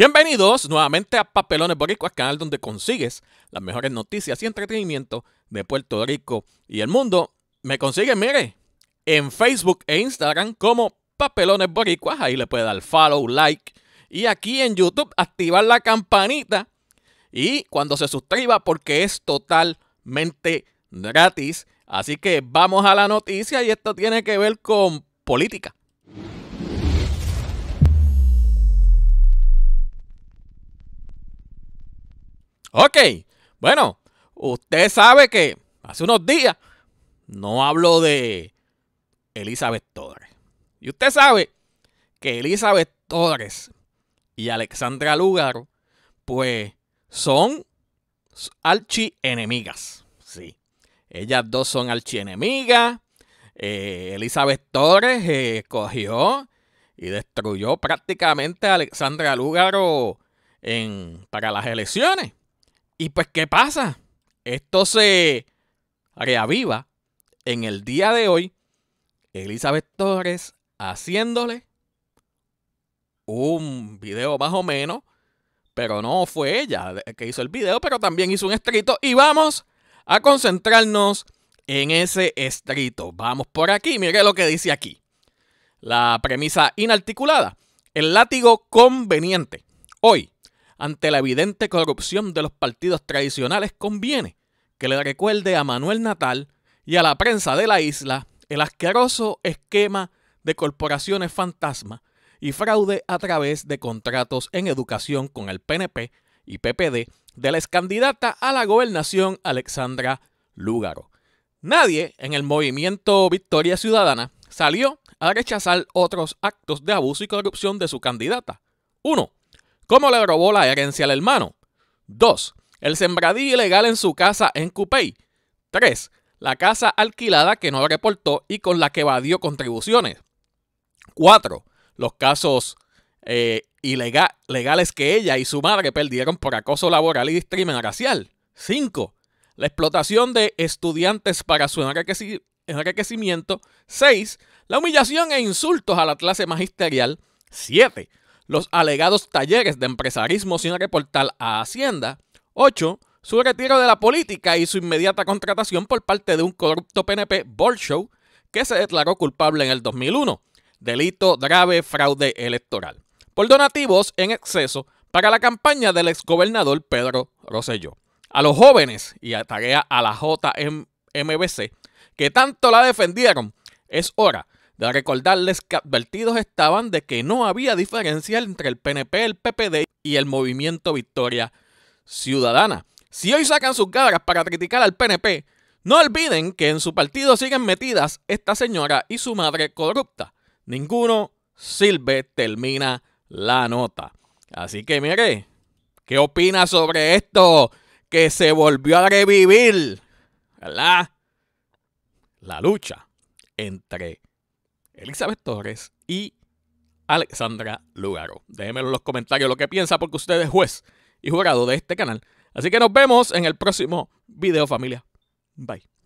Bienvenidos nuevamente a Papelones Boricuas, canal donde consigues las mejores noticias y entretenimiento de Puerto Rico y el mundo. Me consigue mire, en Facebook e Instagram como Papelones Boricuas. Ahí le puede dar follow, like. Y aquí en YouTube, activar la campanita. Y cuando se suscriba, porque es totalmente gratis. Así que vamos a la noticia y esto tiene que ver con política. Ok, bueno, usted sabe que hace unos días no hablo de Elizabeth Torres. Y usted sabe que Elizabeth Torres y Alexandra Lugaro, pues son archienemigas. Sí, ellas dos son archienemigas. Eh, Elizabeth Torres eh, cogió y destruyó prácticamente a Alexandra Lúgaro en, para las elecciones. Y pues, ¿qué pasa? Esto se reaviva en el día de hoy. Elizabeth Torres haciéndole un video más o menos. Pero no fue ella que hizo el video, pero también hizo un estrito. Y vamos a concentrarnos en ese estrito. Vamos por aquí. Mire lo que dice aquí. La premisa inarticulada. El látigo conveniente. Hoy, ante la evidente corrupción de los partidos tradicionales, conviene que le recuerde a Manuel Natal y a la prensa de la isla el asqueroso esquema de corporaciones fantasma y fraude a través de contratos en educación con el PNP y PPD de la excandidata a la gobernación Alexandra Lúgaro. Nadie en el movimiento Victoria Ciudadana salió a rechazar otros actos de abuso y corrupción de su candidata. Uno, ¿Cómo le robó la herencia al hermano? 2. El sembradío ilegal en su casa en Coupey. 3. La casa alquilada que no reportó y con la que evadió contribuciones. 4. Los casos eh, legales que ella y su madre perdieron por acoso laboral y discriminación racial. 5. La explotación de estudiantes para su enriquecimiento. 6. La humillación e insultos a la clase magisterial. 7 los alegados talleres de empresarismo sin reportar a Hacienda. 8. Su retiro de la política y su inmediata contratación por parte de un corrupto PNP, Bolshow, que se declaró culpable en el 2001. Delito grave fraude electoral. Por donativos en exceso para la campaña del exgobernador Pedro Rosselló. A los jóvenes y a tarea a la JMBC, que tanto la defendieron, es hora de recordarles que advertidos estaban de que no había diferencia entre el PNP, el PPD y el movimiento Victoria Ciudadana. Si hoy sacan sus garras para criticar al PNP, no olviden que en su partido siguen metidas esta señora y su madre corrupta. Ninguno sirve, termina la nota. Así que mire, ¿qué opina sobre esto que se volvió a revivir? ¿Verdad? La lucha entre Elizabeth Torres y Alexandra Lugaro. Déjenmelo en los comentarios lo que piensa porque usted es juez y jurado de este canal. Así que nos vemos en el próximo video familia. Bye.